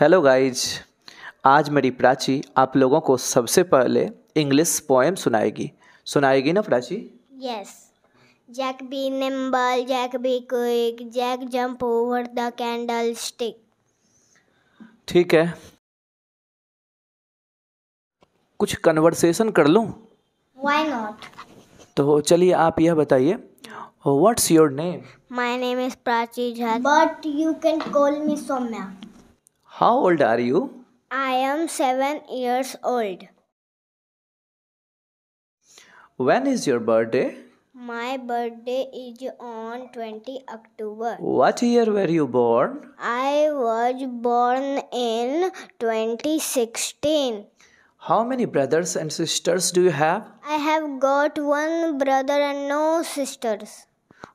Hello guys आज मेरी प्राची आप लोगों को सबसे पहले इंग्लिश पोएम सुनाएगी सुनाएगी ना Prachi yes Jack be nimble Jack be quick Jack jump over the candlestick ठीक है कुछ कन्वर्सेशन कर लूँ वाई नॉट तो चलिए आप यह बताइए what's your name my name is Prachi Jha but you can call me Saumya How old are you? I am 7 years old. When is your birthday? My birthday is on 20 October. What year were you born? I was born in 2016. How many brothers and sisters do you have? I have got one brother and no sisters.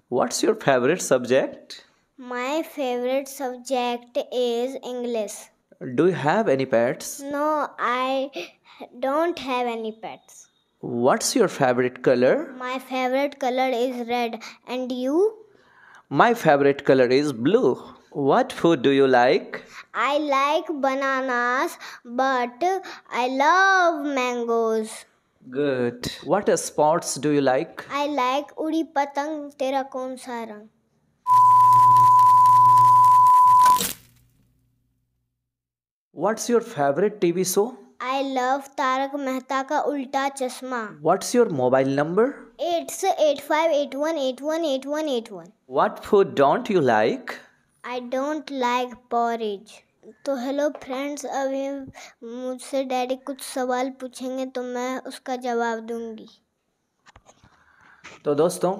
What's your favorite subject? My favorite subject is English. Do you have any pets? No, I don't have any pets. What's your favorite color? My favorite color is red. And you? My favorite color is blue. What food do you like? I like bananas, but I love mangoes. Good. What sports do you like? I like uri patang, tera kaun sa rang. What's your favorite TV show? I love Tarak Mehta ka Ulta चश्मा What's your mobile number? It's eight five eight one eight one eight one eight one. What food don't you like? I don't like porridge. तो hello friends अभी मुझसे daddy कुछ सवाल पूछेंगे तो मैं उसका जवाब दूंगी तो दोस्तों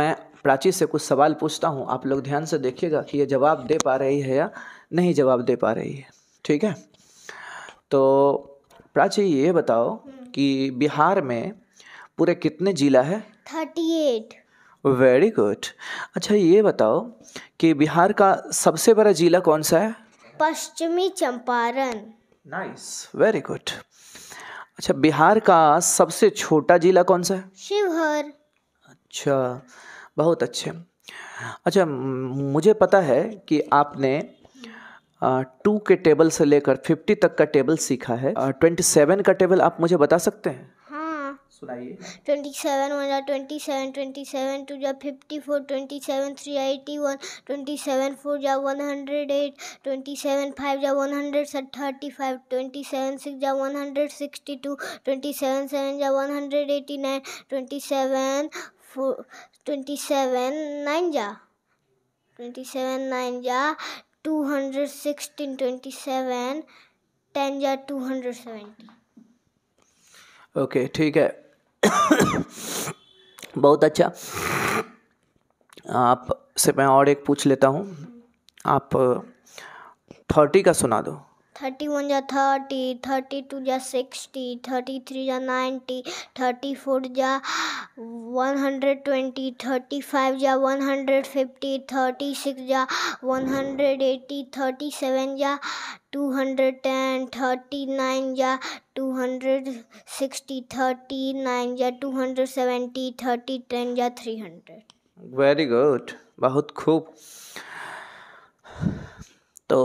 मैं प्राची से कुछ सवाल पूछता हूँ आप लोग ध्यान से देखिएगा कि ये जवाब दे पा रही है या नहीं जवाब दे पा रही है ठीक है तो प्राची ये बताओ हम्म। कि बिहार में पूरे कितने जिला है थर्टी एट वेरी गुड अच्छा ये बताओ कि बिहार का सबसे बड़ा जिला कौन सा है पश्चिमी चंपारण नाइस वेरी गुड अच्छा बिहार का सबसे छोटा जिला कौन सा है शिवहर अच्छा बहुत अच्छे अच्छा मुझे पता है कि आपने टू के टेबल से लेकर फिफ्टी तक का टेबल सीखा है ट्वेंटी सेवन का टेबल आप मुझे बता सकते हैं हाँ। सुनाइए जा one hundred eighty nine twenty seven twenty seven nine जा ट्वेंटी सेवन नाइन जा two hundred sixteen twenty seven ten या टू हंड्रेड सेवेंटी ओके ठीक है बहुत अच्छा आप से मैं और एक पूछ लेता हूँ आप थर्टी uh, का सुना दो थर्टी वन जा थर्टी थर्टी टू जा सिक्सटी थर्टी थ्री जा नाइन्टी थर्टी फोर जा one hundred twenty thirty five जा one hundred fifty thirty six जा one hundred eighty thirty seven जा two hundred ten thirty nine जा two hundred sixty thirty nine जा two hundred seventy thirty ten जा three hundred very good बहुत खूब तो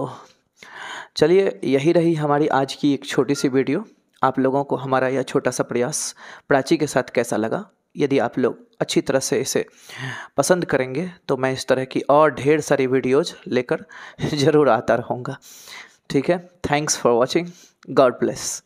चलिए यही रही हमारी आज की एक छोटी सी वीडियो आप लोगों को हमारा यह छोटा सा प्रयास प्राची के साथ कैसा लगा यदि आप लोग अच्छी तरह से इसे पसंद करेंगे तो मैं इस तरह की और ढेर सारी वीडियोज लेकर ज़रूर आता रहूँगा ठीक है thanks for watching God bless